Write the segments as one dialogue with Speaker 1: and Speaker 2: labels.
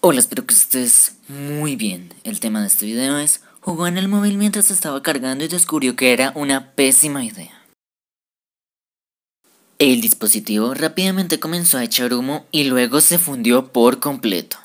Speaker 1: Hola, espero que estés muy bien. El tema de este video es, jugó en el móvil mientras estaba cargando y descubrió que era una pésima idea. El dispositivo rápidamente comenzó a echar humo y luego se
Speaker 2: fundió por completo.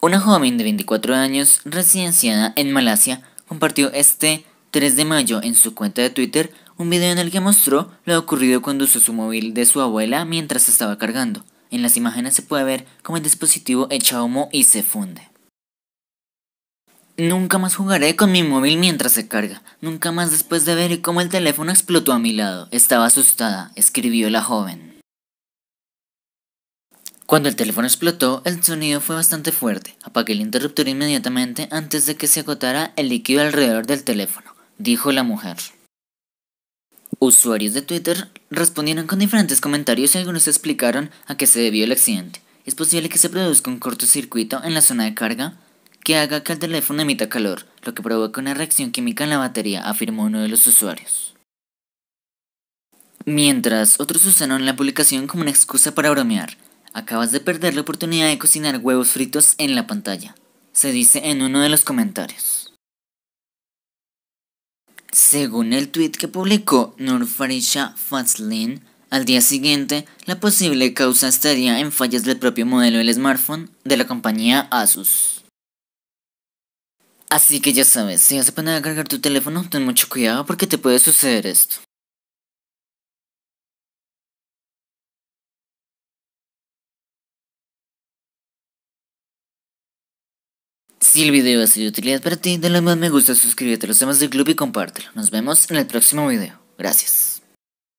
Speaker 1: Una joven de 24 años, residenciada en Malasia, compartió este 3 de mayo en su cuenta de Twitter un video en el que mostró lo ocurrido cuando usó su móvil de su abuela mientras estaba cargando. En las imágenes se puede ver cómo el dispositivo echa humo y se funde. Nunca más jugaré con mi móvil mientras se carga. Nunca más después de ver cómo el teléfono explotó a mi lado. Estaba asustada, escribió la joven. Cuando el teléfono explotó, el sonido fue bastante fuerte. Apagué el interruptor inmediatamente antes de que se agotara el líquido alrededor del teléfono, dijo la mujer. Usuarios de Twitter respondieron con diferentes comentarios y algunos explicaron a qué se debió el accidente. Es posible que se produzca un cortocircuito en la zona de carga que haga que el teléfono emita calor, lo que provoca una reacción química en la batería, afirmó uno de los usuarios. Mientras, otros usaron la publicación como una excusa para bromear. Acabas de perder la oportunidad de cocinar huevos fritos en la pantalla, se dice en uno de los comentarios. Según el tuit que publicó Nurfarisha Fazlin, al día siguiente, la posible causa estaría en fallas del propio modelo del smartphone de la compañía Asus. Así que ya sabes, si vas a poner a cargar tu teléfono, ten mucho cuidado porque te puede suceder esto.
Speaker 3: Si el video ha sido de utilidad para ti, dale más me gusta, suscríbete a los temas del club y compártelo. Nos vemos en el próximo video. Gracias.